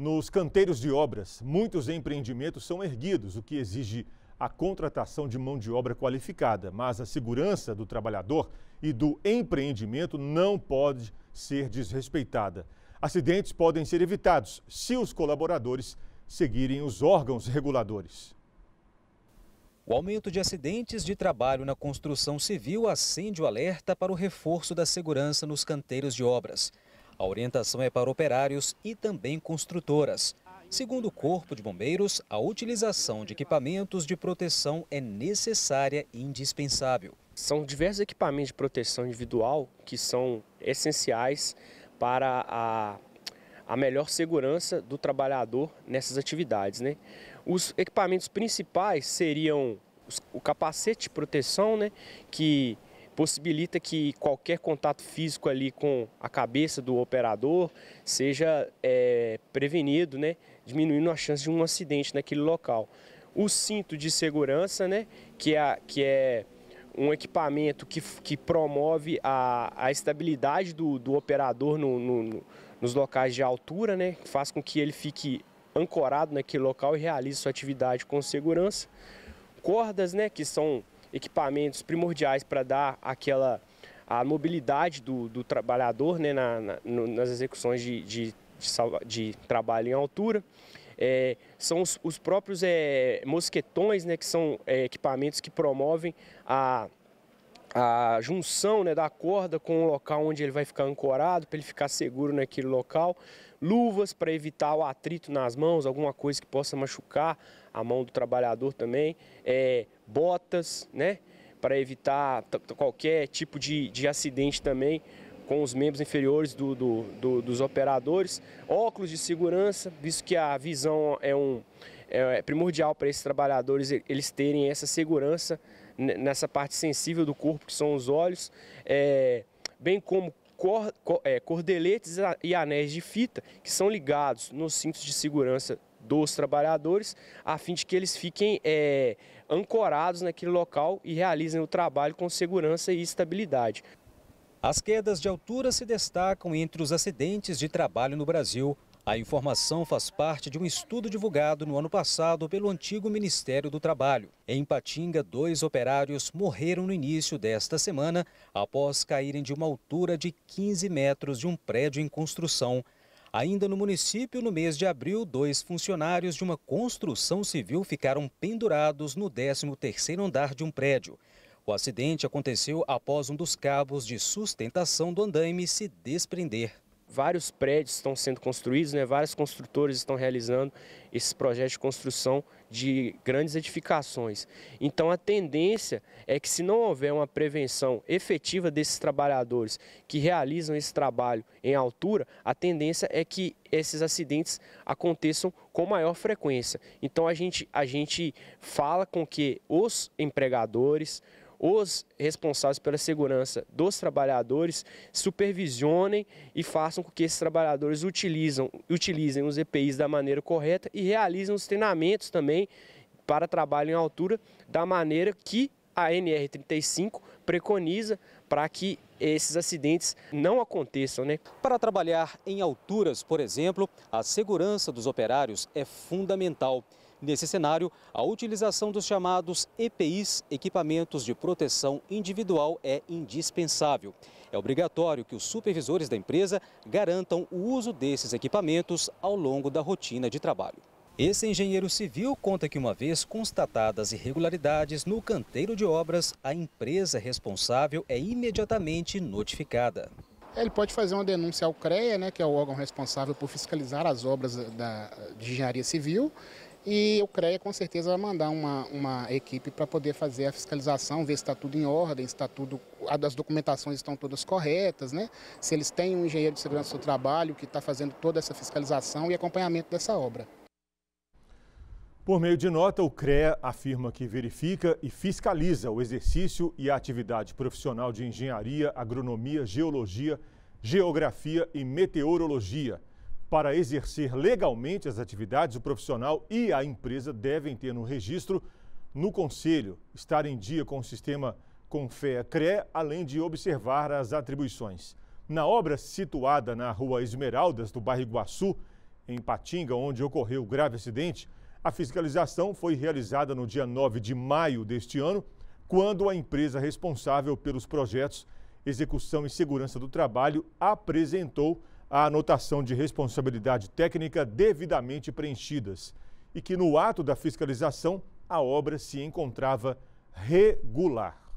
Nos canteiros de obras, muitos empreendimentos são erguidos, o que exige a contratação de mão de obra qualificada, mas a segurança do trabalhador e do empreendimento não pode ser desrespeitada. Acidentes podem ser evitados se os colaboradores seguirem os órgãos reguladores. O aumento de acidentes de trabalho na construção civil acende o alerta para o reforço da segurança nos canteiros de obras. A orientação é para operários e também construtoras. Segundo o Corpo de Bombeiros, a utilização de equipamentos de proteção é necessária e indispensável. São diversos equipamentos de proteção individual que são essenciais para a, a melhor segurança do trabalhador nessas atividades. Né? Os equipamentos principais seriam o capacete de proteção, né, que possibilita que qualquer contato físico ali com a cabeça do operador seja é, prevenido, né, diminuindo a chance de um acidente naquele local. O cinto de segurança, né, que é, que é um equipamento que, que promove a, a estabilidade do, do operador no, no, no, nos locais de altura, né, que faz com que ele fique ancorado naquele local e realize sua atividade com segurança. Cordas, né, que são equipamentos primordiais para dar aquela a mobilidade do, do trabalhador né, na, na, nas execuções de, de, de, de, trabalho em altura. É, são os, os próprios é, mosquetões, né, que são é, equipamentos que promovem a a junção né, da corda com o local onde ele vai ficar ancorado, para ele ficar seguro naquele local, luvas para evitar o atrito nas mãos, alguma coisa que possa machucar a mão do trabalhador também, é, botas, né, para evitar qualquer tipo de, de acidente também com os membros inferiores do, do, do, dos operadores, óculos de segurança, visto que a visão é, um, é, é primordial para esses trabalhadores eles terem essa segurança nessa parte sensível do corpo, que são os olhos, é, bem como cor, cor, é, cordeletes e anéis de fita, que são ligados nos cintos de segurança dos trabalhadores, a fim de que eles fiquem é, ancorados naquele local e realizem o trabalho com segurança e estabilidade. As quedas de altura se destacam entre os acidentes de trabalho no Brasil, a informação faz parte de um estudo divulgado no ano passado pelo antigo Ministério do Trabalho. Em Patinga, dois operários morreram no início desta semana após caírem de uma altura de 15 metros de um prédio em construção. Ainda no município, no mês de abril, dois funcionários de uma construção civil ficaram pendurados no 13º andar de um prédio. O acidente aconteceu após um dos cabos de sustentação do andaime se desprender vários prédios estão sendo construídos, né? vários construtores estão realizando esse projeto de construção de grandes edificações. Então a tendência é que se não houver uma prevenção efetiva desses trabalhadores que realizam esse trabalho em altura, a tendência é que esses acidentes aconteçam com maior frequência. Então a gente, a gente fala com que os empregadores, os responsáveis pela segurança dos trabalhadores supervisionem e façam com que esses trabalhadores utilizam, utilizem os EPIs da maneira correta e realizem os treinamentos também para trabalho em altura da maneira que a NR35 preconiza para que esses acidentes não aconteçam. Né? Para trabalhar em alturas, por exemplo, a segurança dos operários é fundamental. Nesse cenário, a utilização dos chamados EPIs, equipamentos de proteção individual, é indispensável. É obrigatório que os supervisores da empresa garantam o uso desses equipamentos ao longo da rotina de trabalho. Esse engenheiro civil conta que, uma vez constatadas irregularidades no canteiro de obras, a empresa responsável é imediatamente notificada. Ele pode fazer uma denúncia ao CREA, né, que é o órgão responsável por fiscalizar as obras da, de engenharia civil, e o CREA com certeza vai mandar uma, uma equipe para poder fazer a fiscalização, ver se está tudo em ordem, se está tudo, as documentações estão todas corretas, né? se eles têm um engenheiro de segurança do trabalho que está fazendo toda essa fiscalização e acompanhamento dessa obra. Por meio de nota, o CREA afirma que verifica e fiscaliza o exercício e a atividade profissional de engenharia, agronomia, geologia, geografia e meteorologia para exercer legalmente as atividades, o profissional e a empresa devem ter no registro no Conselho, estar em dia com o sistema CONFEA-CRE, além de observar as atribuições. Na obra situada na Rua Esmeraldas, do bairro Iguaçu, em Patinga, onde ocorreu o grave acidente, a fiscalização foi realizada no dia 9 de maio deste ano, quando a empresa responsável pelos projetos Execução e Segurança do Trabalho apresentou a anotação de responsabilidade técnica devidamente preenchidas e que no ato da fiscalização a obra se encontrava regular.